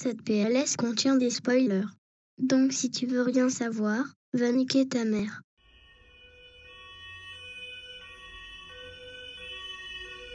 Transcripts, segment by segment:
Cette PLS contient des spoilers. Donc si tu veux rien savoir, va niquer ta mère.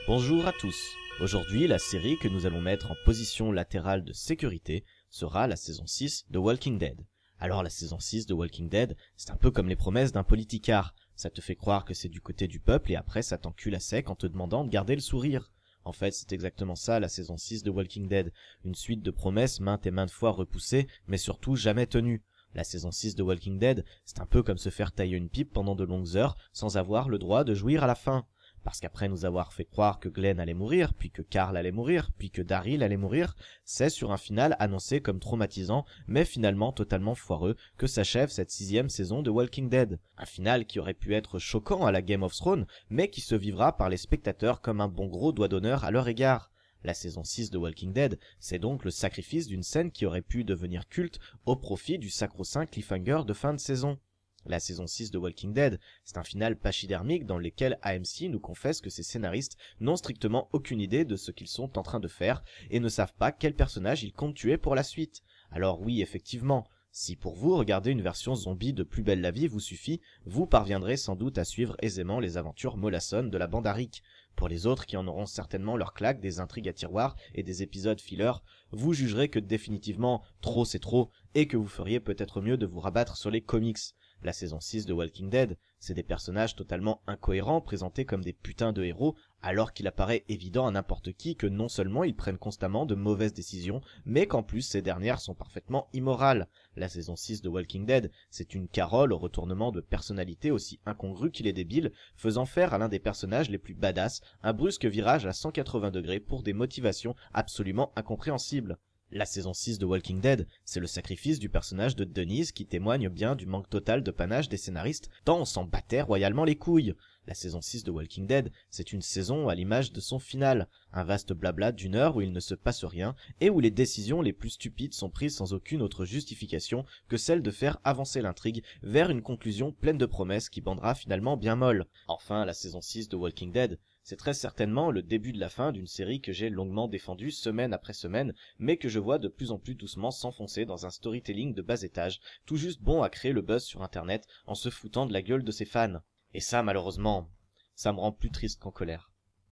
Bonjour à tous. Aujourd'hui, la série que nous allons mettre en position latérale de sécurité sera la saison 6 de Walking Dead. Alors la saison 6 de Walking Dead, c'est un peu comme les promesses d'un politicard. Ça te fait croire que c'est du côté du peuple et après ça t'encule à sec en te demandant de garder le sourire. En fait, c'est exactement ça la saison 6 de Walking Dead, une suite de promesses maintes et maintes fois repoussées, mais surtout jamais tenues. La saison 6 de Walking Dead, c'est un peu comme se faire tailler une pipe pendant de longues heures sans avoir le droit de jouir à la fin. Parce qu'après nous avoir fait croire que Glenn allait mourir, puis que Carl allait mourir, puis que Daryl allait mourir, c'est sur un final annoncé comme traumatisant, mais finalement totalement foireux, que s'achève cette sixième saison de Walking Dead. Un final qui aurait pu être choquant à la Game of Thrones, mais qui se vivra par les spectateurs comme un bon gros doigt d'honneur à leur égard. La saison 6 de Walking Dead, c'est donc le sacrifice d'une scène qui aurait pu devenir culte au profit du sacro-saint cliffhanger de fin de saison. La saison 6 de Walking Dead, c'est un final pachydermique dans lequel AMC nous confesse que ses scénaristes n'ont strictement aucune idée de ce qu'ils sont en train de faire et ne savent pas quel personnage ils comptent tuer pour la suite. Alors oui, effectivement, si pour vous, regarder une version zombie de Plus belle la vie vous suffit, vous parviendrez sans doute à suivre aisément les aventures mollassonnes de la bande Rick. Pour les autres qui en auront certainement leur claque des intrigues à tiroir et des épisodes filler, vous jugerez que définitivement trop c'est trop et que vous feriez peut-être mieux de vous rabattre sur les comics. La saison 6 de Walking Dead, c'est des personnages totalement incohérents présentés comme des putains de héros alors qu'il apparaît évident à n'importe qui que non seulement ils prennent constamment de mauvaises décisions, mais qu'en plus ces dernières sont parfaitement immorales. La saison 6 de Walking Dead, c'est une carole au retournement de personnalité aussi incongru qu'il est débile, faisant faire à l'un des personnages les plus badass un brusque virage à 180 degrés pour des motivations absolument incompréhensibles. La saison 6 de Walking Dead, c'est le sacrifice du personnage de Denise qui témoigne bien du manque total de panache des scénaristes, tant on s'en battait royalement les couilles. La saison 6 de Walking Dead, c'est une saison à l'image de son final, un vaste blabla d'une heure où il ne se passe rien et où les décisions les plus stupides sont prises sans aucune autre justification que celle de faire avancer l'intrigue vers une conclusion pleine de promesses qui bandera finalement bien molle. Enfin, la saison 6 de Walking Dead, c'est très certainement le début de la fin d'une série que j'ai longuement défendue semaine après semaine, mais que je vois de plus en plus doucement s'enfoncer dans un storytelling de bas étage, tout juste bon à créer le buzz sur internet en se foutant de la gueule de ses fans. Et ça malheureusement, ça me rend plus triste qu'en colère.